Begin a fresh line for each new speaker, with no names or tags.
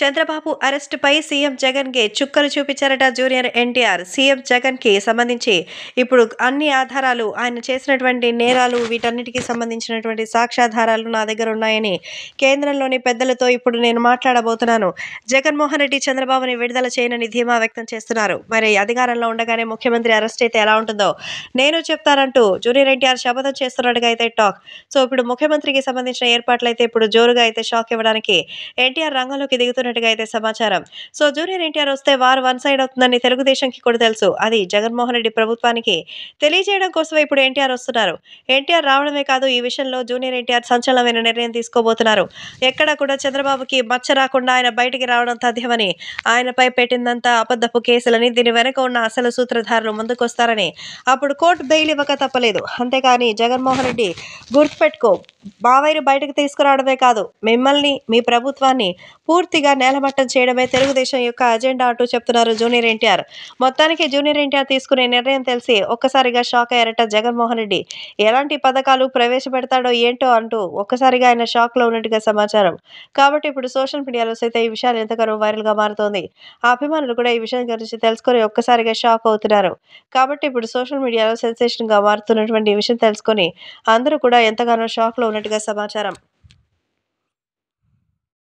Chandrababu అరెస్టుపై CM జగన్కి చుక్కలు చూపించారట junior NTR CM జగన్కి సంబంధించి ఇప్పుడు అన్ని ఆధారాలు ఆయన చేసినటువంటి నేరాలు వీటన్నిటికీ సంబంధించినటువంటి సాక్ష్యాధారాలు నా దగ్గర ఉన్నాయని కేంద్రంలోని పెద్దలతో ఇప్పుడు నేను మాట్లాడబోతున్నాను జగన్మోహన్ రెడ్డి చంద్రబాబుని విడుదల చేయనని ధీమా వ్యక్తం చేస్తున్నారు మరి అధికారంలో ఉండగానే ముఖ్యమంత్రి అరెస్ట్ అయితే ఎలా ఉంటుందో నేను చెప్తానంటూ జూనియర్ ఎన్టీఆర్ శపథం చేస్తున్నట్టుగా అయితే టాక్ సో ఇప్పుడు ముఖ్యమంత్రికి సంబంధించిన ఏర్పాట్లు అయితే ఇప్పుడు జోరుగా అయితే షాక్ ఇవ్వడానికి ఎన్టీఆర్ రంగంలోకి దిగుతున్న చేస్తున్నట్టుగా అయితే సమాచారం సో జూనియర్ ఎన్టీఆర్ వస్తే వారు వన్ సైడ్ అవుతుందని తెలుగుదేశంకి కూడా తెలుసు అది జగన్మోహన్ రెడ్డి ప్రభుత్వానికి తెలియజేయడం కోసమే ఇప్పుడు ఎన్టీఆర్ వస్తున్నారు ఎన్టీఆర్ రావడమే కాదు ఈ విషయంలో జూనియర్ ఎన్టీఆర్ సంచలనమైన నిర్ణయం తీసుకోబోతున్నారు ఎక్కడ కూడా చంద్రబాబుకి మచ్చ రాకుండా ఆయన బయటికి రావడం తథ్యమని ఆయనపై పెట్టిందంతా అబద్ధపు కేసులని దీని వెనక ఉన్న అసలు సూత్రధారులు ముందుకొస్తారని అప్పుడు కోర్టు బెయిల్ ఇవ్వక తప్పలేదు అంతేకాని జగన్మోహన్ రెడ్డి గుర్తుపెట్టుకో మావైరు బయటకు తీసుకురావడమే కాదు మిమ్మల్ని మీ ప్రభుత్వాన్ని పూర్తిగా నేలమట్టం చేయడమే తెలుగుదేశం యొక్క అజెండా అంటూ చెప్తున్నారు జూనియర్ ఎన్టీఆర్ మొత్తానికి జూనియర్ ఎన్టీఆర్ తీసుకునే నిర్ణయం తెలిసి ఒక్కసారిగా షాక్ అయ్యారట జగన్మోహన్ రెడ్డి ఎలాంటి పథకాలు ప్రవేశపెడతాడో ఏంటో అంటూ ఒక్కసారిగా ఆయన షాక్ లో ఉన్నట్టుగా సమాచారం కాబట్టి ఇప్పుడు సోషల్ మీడియాలో సైతం ఈ విషయాలు ఎంతగానో గా మారుతోంది అభిమానులు కూడా ఈ విషయం గురించి తెలుసుకొని ఒక్కసారిగా షాక్ అవుతున్నారు కాబట్టి ఇప్పుడు సోషల్ మీడియాలో గా మారుతున్నటువంటి విషయం తెలుసుకుని అందరూ కూడా ఎంతగానో షాక్ లో ఉన్నట్టుగా సమాచారం